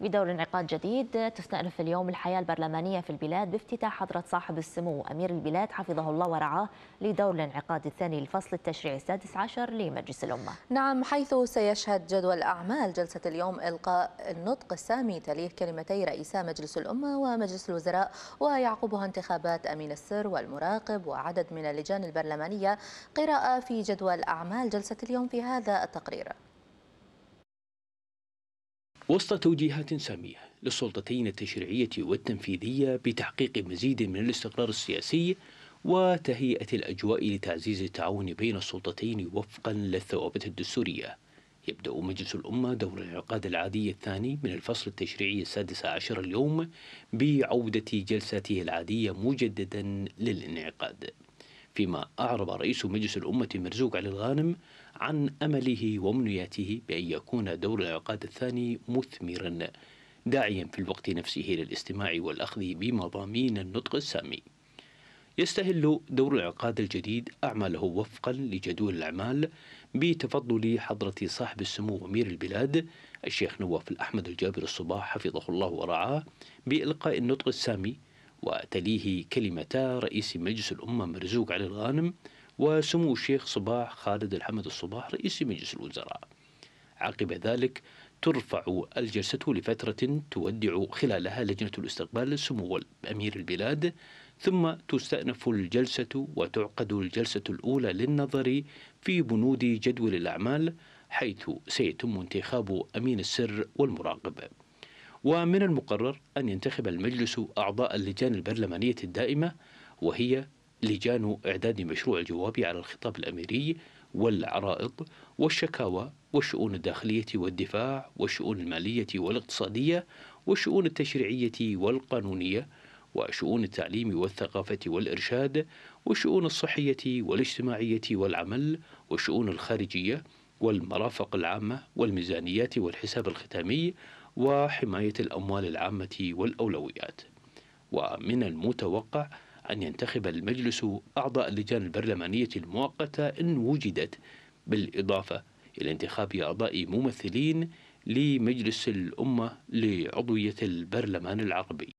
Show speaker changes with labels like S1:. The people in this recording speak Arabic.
S1: بدور انعقاد جديد تستأنف اليوم الحياة البرلمانية في البلاد بافتتاح حضرة صاحب السمو أمير البلاد حفظه الله ورعاه لدور الانعقاد الثاني للفصل التشريعي السادس عشر لمجلس الأمة نعم حيث سيشهد جدول أعمال جلسة اليوم إلقاء النطق السامي تليه كلمتي رئيسا مجلس الأمة ومجلس الوزراء ويعقبها انتخابات أمين السر والمراقب وعدد من اللجان البرلمانية قراءة في جدول أعمال جلسة اليوم في هذا التقرير
S2: وسط توجيهات سامية للسلطتين التشريعية والتنفيذية بتحقيق مزيد من الاستقرار السياسي وتهيئة الأجواء لتعزيز التعاون بين السلطتين وفقا للثوابت الدستورية يبدأ مجلس الأمة دور الانعقاد العادي الثاني من الفصل التشريعي السادس عشر اليوم بعودة جلساته العادية مجددا للانعقاد فيما أعرب رئيس مجلس الأمة مرزوق علي الغانم عن أمله وأمنياته بأن يكون دور العقاد الثاني مثمرا داعيا في الوقت نفسه للاستماع والأخذ بمضامين النطق السامي يستهل دور العقاد الجديد أعماله وفقا لجدول الأعمال بتفضل حضرة صاحب السمو أمير البلاد الشيخ نواف الأحمد الجابر الصباح حفظه الله ورعاه بإلقاء النطق السامي وتليه كلمتا رئيس مجلس الأمة مرزوق علي الغانم وسمو الشيخ صباح خالد الحمد الصباح رئيس مجلس الوزراء عقب ذلك ترفع الجلسة لفترة تودع خلالها لجنة الاستقبال سمو أمير البلاد ثم تستأنف الجلسة وتعقد الجلسة الأولى للنظر في بنود جدول الأعمال حيث سيتم انتخاب أمين السر والمراقب ومن المقرر أن ينتخب المجلس أعضاء اللجان البرلمانية الدائمة وهي لجان إعداد مشروع الجواب على الخطاب الأميري والعرائض والشكاوى والشؤون الداخلية والدفاع والشؤون المالية والاقتصادية والشؤون التشريعية والقانونية وشؤون التعليم والثقافة والإرشاد والشؤون الصحية والاجتماعية والعمل والشؤون الخارجية والمرافق العامة والميزانيات والحساب الختامي وحماية الأموال العامة والأولويات ومن المتوقع أن ينتخب المجلس أعضاء اللجان البرلمانية المؤقتة إن وجدت بالإضافة إلى انتخاب أعضاء ممثلين لمجلس الأمة لعضوية البرلمان العربي